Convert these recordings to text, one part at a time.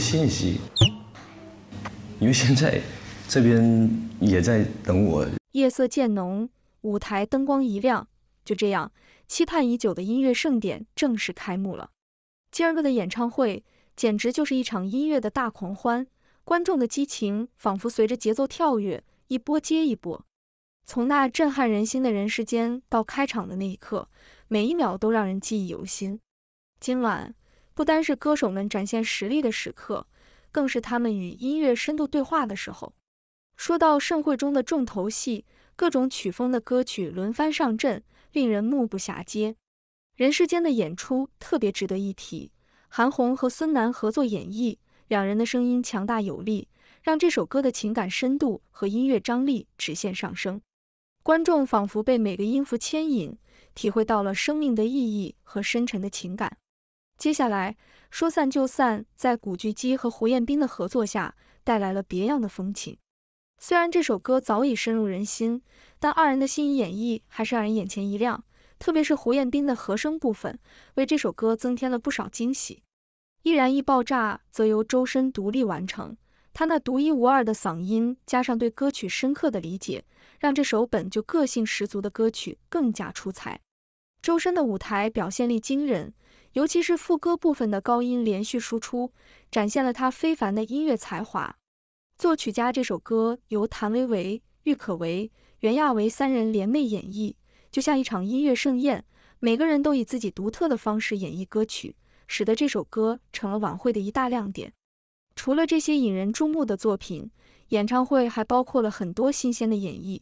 信息，因为现在这边也在等我。夜色渐浓，舞台灯光一亮，就这样，期盼已久的音乐盛典正式开幕了。今儿个的演唱会简直就是一场音乐的大狂欢，观众的激情仿佛随着节奏跳跃，一波接一波。从那震撼人心的《人世间》到开场的那一刻，每一秒都让人记忆犹新。今晚。不单是歌手们展现实力的时刻，更是他们与音乐深度对话的时候。说到盛会中的重头戏，各种曲风的歌曲轮番上阵，令人目不暇接。《人世间》的演出特别值得一提，韩红和孙楠合作演绎，两人的声音强大有力，让这首歌的情感深度和音乐张力直线上升。观众仿佛被每个音符牵引，体会到了生命的意义和深沉的情感。接下来，说散就散，在古巨基和胡彦斌的合作下，带来了别样的风情。虽然这首歌早已深入人心，但二人的心仪演绎还是让人眼前一亮。特别是胡彦斌的和声部分，为这首歌增添了不少惊喜。易燃易爆炸则由周深独立完成，他那独一无二的嗓音加上对歌曲深刻的理解，让这首本就个性十足的歌曲更加出彩。周深的舞台表现力惊人。尤其是副歌部分的高音连续输出，展现了他非凡的音乐才华。作曲家这首歌由谭维维、郁可唯、袁娅维三人联袂演绎，就像一场音乐盛宴，每个人都以自己独特的方式演绎歌曲，使得这首歌成了晚会的一大亮点。除了这些引人注目的作品，演唱会还包括了很多新鲜的演绎，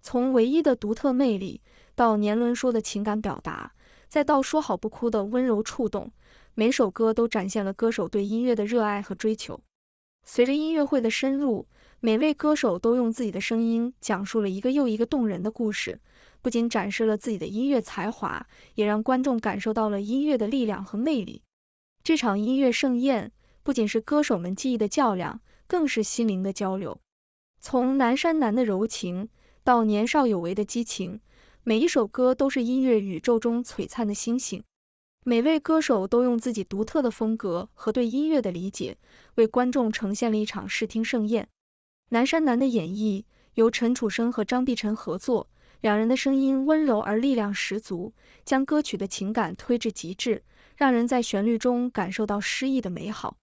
从唯一的独特魅力到年轮说的情感表达。再到说好不哭的温柔触动，每首歌都展现了歌手对音乐的热爱和追求。随着音乐会的深入，每位歌手都用自己的声音讲述了一个又一个动人的故事，不仅展示了自己的音乐才华，也让观众感受到了音乐的力量和魅力。这场音乐盛宴不仅是歌手们记忆的较量，更是心灵的交流。从南山南的柔情到年少有为的激情。每一首歌都是音乐宇宙中璀璨的星星，每位歌手都用自己独特的风格和对音乐的理解，为观众呈现了一场视听盛宴。《南山南》的演绎由陈楚生和张碧晨合作，两人的声音温柔而力量十足，将歌曲的情感推至极致，让人在旋律中感受到诗意的美好。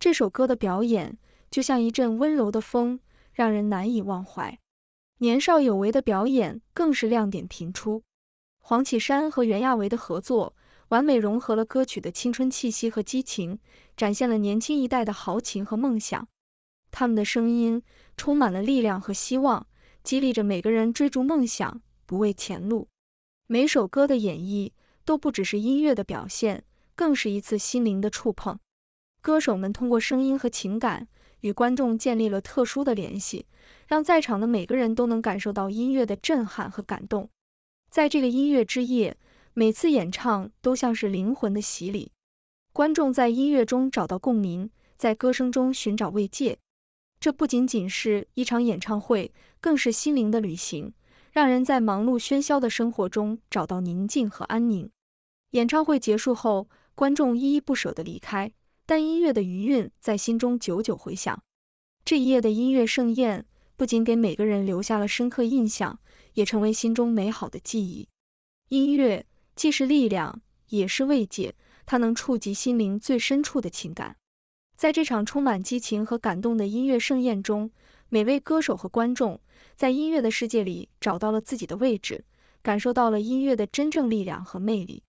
这首歌的表演就像一阵温柔的风，让人难以忘怀。年少有为的表演更是亮点频出，黄绮珊和袁娅维的合作完美融合了歌曲的青春气息和激情，展现了年轻一代的豪情和梦想。他们的声音充满了力量和希望，激励着每个人追逐梦想，不畏前路。每首歌的演绎都不只是音乐的表现，更是一次心灵的触碰。歌手们通过声音和情感。与观众建立了特殊的联系，让在场的每个人都能感受到音乐的震撼和感动。在这个音乐之夜，每次演唱都像是灵魂的洗礼。观众在音乐中找到共鸣，在歌声中寻找慰藉。这不仅仅是一场演唱会，更是心灵的旅行，让人在忙碌喧嚣的生活中找到宁静和安宁。演唱会结束后，观众依依不舍地离开。但音乐的余韵在心中久久回响。这一夜的音乐盛宴不仅给每个人留下了深刻印象，也成为心中美好的记忆。音乐既是力量，也是慰藉，它能触及心灵最深处的情感。在这场充满激情和感动的音乐盛宴中，每位歌手和观众在音乐的世界里找到了自己的位置，感受到了音乐的真正力量和魅力。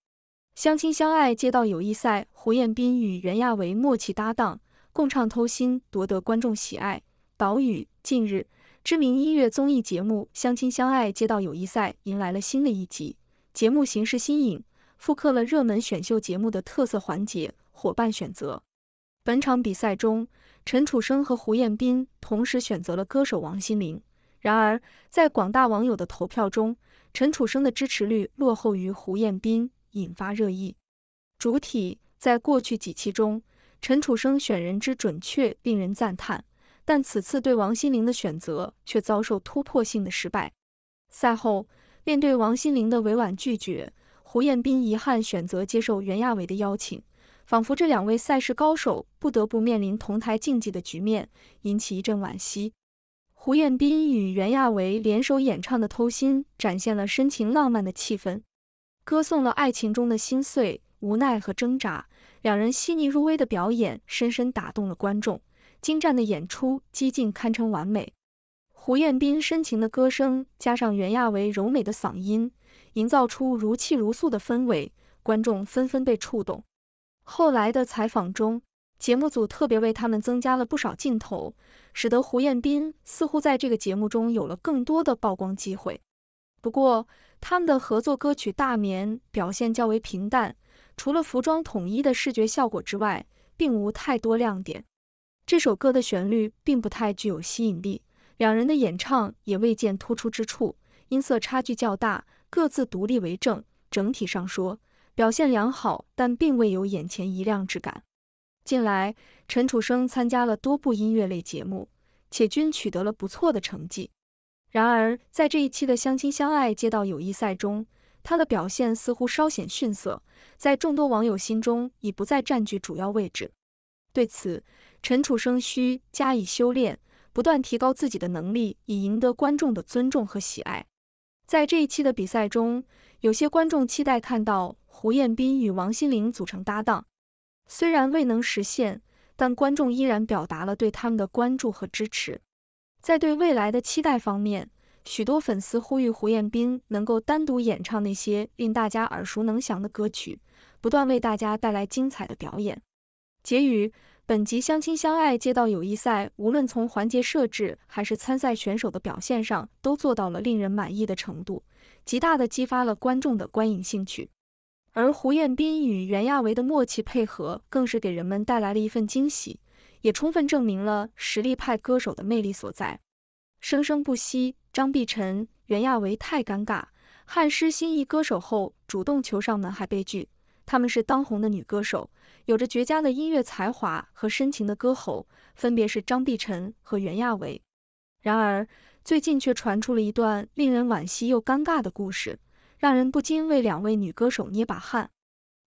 《相亲相爱》接到友谊赛，胡彦斌与袁娅维默契搭档，共唱《偷心》，夺得观众喜爱。岛屿近日，知名音乐综艺节目《相亲相爱》接到友谊赛，迎来了新的一集。节目形式新颖，复刻了热门选秀节目的特色环节——伙伴选择。本场比赛中，陈楚生和胡彦斌同时选择了歌手王心凌。然而，在广大网友的投票中，陈楚生的支持率落后于胡彦斌。引发热议。主体在过去几期中，陈楚生选人之准确令人赞叹，但此次对王心凌的选择却遭受突破性的失败。赛后，面对王心凌的委婉拒绝，胡彦斌遗憾选择接受袁娅维的邀请，仿佛这两位赛事高手不得不面临同台竞技的局面，引起一阵惋惜。胡彦斌与袁娅维联手演唱的《偷心》，展现了深情浪漫的气氛。歌颂了爱情中的心碎、无奈和挣扎，两人细腻入微的表演深深打动了观众。精湛的演出，几近堪称完美。胡彦斌深情的歌声加上袁娅维柔美的嗓音，营造出如泣如诉的氛围，观众纷纷被触动。后来的采访中，节目组特别为他们增加了不少镜头，使得胡彦斌似乎在这个节目中有了更多的曝光机会。不过，他们的合作歌曲《大眠》表现较为平淡，除了服装统一的视觉效果之外，并无太多亮点。这首歌的旋律并不太具有吸引力，两人的演唱也未见突出之处，音色差距较大，各自独立为正。整体上说，表现良好，但并未有眼前一亮之感。近来，陈楚生参加了多部音乐类节目，且均取得了不错的成绩。然而，在这一期的相亲相爱接到友谊赛中，他的表现似乎稍显逊色，在众多网友心中已不再占据主要位置。对此，陈楚生需加以修炼，不断提高自己的能力，以赢得观众的尊重和喜爱。在这一期的比赛中，有些观众期待看到胡彦斌与王心凌组成搭档，虽然未能实现，但观众依然表达了对他们的关注和支持。在对未来的期待方面，许多粉丝呼吁胡彦斌能够单独演唱那些令大家耳熟能详的歌曲，不断为大家带来精彩的表演。结语：本集《相亲相爱》接到友谊赛，无论从环节设置还是参赛选手的表现上，都做到了令人满意的程度，极大的激发了观众的观影兴趣。而胡彦斌与袁娅维的默契配合，更是给人们带来了一份惊喜。也充分证明了实力派歌手的魅力所在，生生不息。张碧晨、袁娅维太尴尬，汉师心仪歌手后主动求上门还被拒。她们是当红的女歌手，有着绝佳的音乐才华和深情的歌喉，分别是张碧晨和袁娅维。然而，最近却传出了一段令人惋惜又尴尬的故事，让人不禁为两位女歌手捏把汗。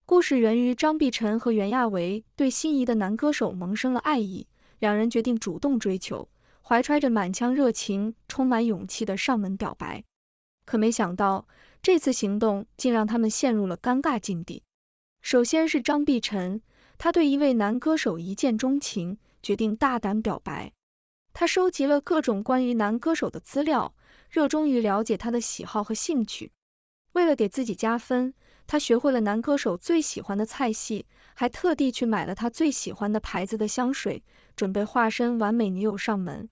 故事源于张碧晨和袁娅维对心仪的男歌手萌生了爱意，两人决定主动追求，怀揣着满腔热情、充满勇气的上门表白。可没想到，这次行动竟让他们陷入了尴尬境地。首先是张碧晨，他对一位男歌手一见钟情，决定大胆表白。他收集了各种关于男歌手的资料，热衷于了解他的喜好和兴趣，为了给自己加分。他学会了男歌手最喜欢的菜系，还特地去买了他最喜欢的牌子的香水，准备化身完美女友上门。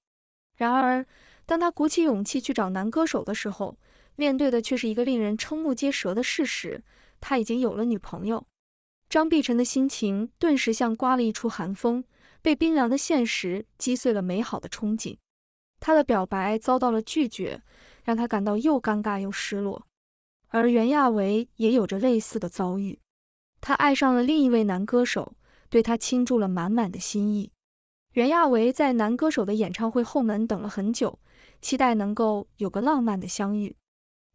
然而，当他鼓起勇气去找男歌手的时候，面对的却是一个令人瞠目结舌的事实：他已经有了女朋友。张碧晨的心情顿时像刮了一处寒风，被冰凉的现实击碎了美好的憧憬。他的表白遭到了拒绝，让他感到又尴尬又失落。而袁娅维也有着类似的遭遇，她爱上了另一位男歌手，对他倾注了满满的心意。袁娅维在男歌手的演唱会后门等了很久，期待能够有个浪漫的相遇。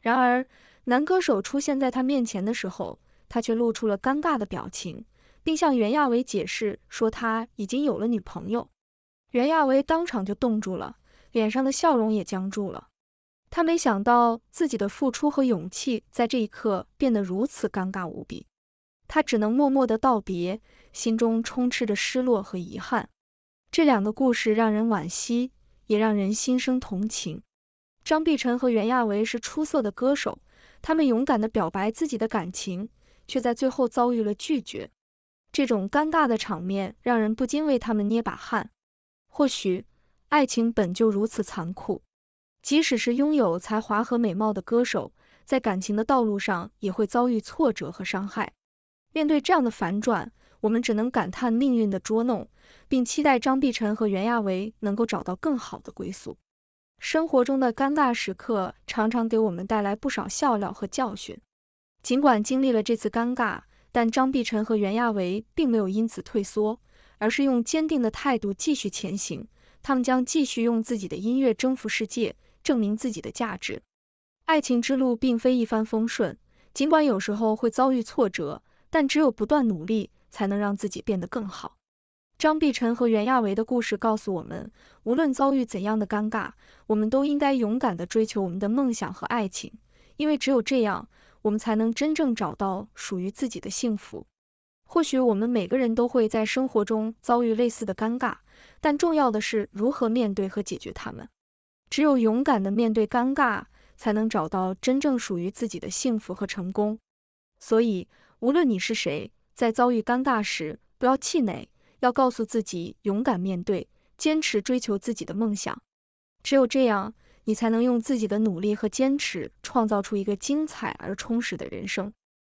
然而，男歌手出现在他面前的时候，他却露出了尴尬的表情，并向袁娅维解释说他已经有了女朋友。袁娅维当场就冻住了，脸上的笑容也僵住了。他没想到自己的付出和勇气在这一刻变得如此尴尬无比，他只能默默的道别，心中充斥着失落和遗憾。这两个故事让人惋惜，也让人心生同情。张碧晨和袁娅维是出色的歌手，他们勇敢的表白自己的感情，却在最后遭遇了拒绝。这种尴尬的场面让人不禁为他们捏把汗。或许，爱情本就如此残酷。即使是拥有才华和美貌的歌手，在感情的道路上也会遭遇挫折和伤害。面对这样的反转，我们只能感叹命运的捉弄，并期待张碧晨和袁娅维能够找到更好的归宿。生活中的尴尬时刻常常给我们带来不少笑料和教训。尽管经历了这次尴尬，但张碧晨和袁娅维并没有因此退缩，而是用坚定的态度继续前行。他们将继续用自己的音乐征服世界。证明自己的价值。爱情之路并非一帆风顺，尽管有时候会遭遇挫折，但只有不断努力，才能让自己变得更好。张碧晨和袁娅维的故事告诉我们，无论遭遇怎样的尴尬，我们都应该勇敢地追求我们的梦想和爱情，因为只有这样，我们才能真正找到属于自己的幸福。或许我们每个人都会在生活中遭遇类似的尴尬，但重要的是如何面对和解决他们。只有勇敢地面对尴尬，才能找到真正属于自己的幸福和成功。所以，无论你是谁，在遭遇尴尬时，不要气馁，要告诉自己勇敢面对，坚持追求自己的梦想。只有这样，你才能用自己的努力和坚持，创造出一个精彩而充实的人生。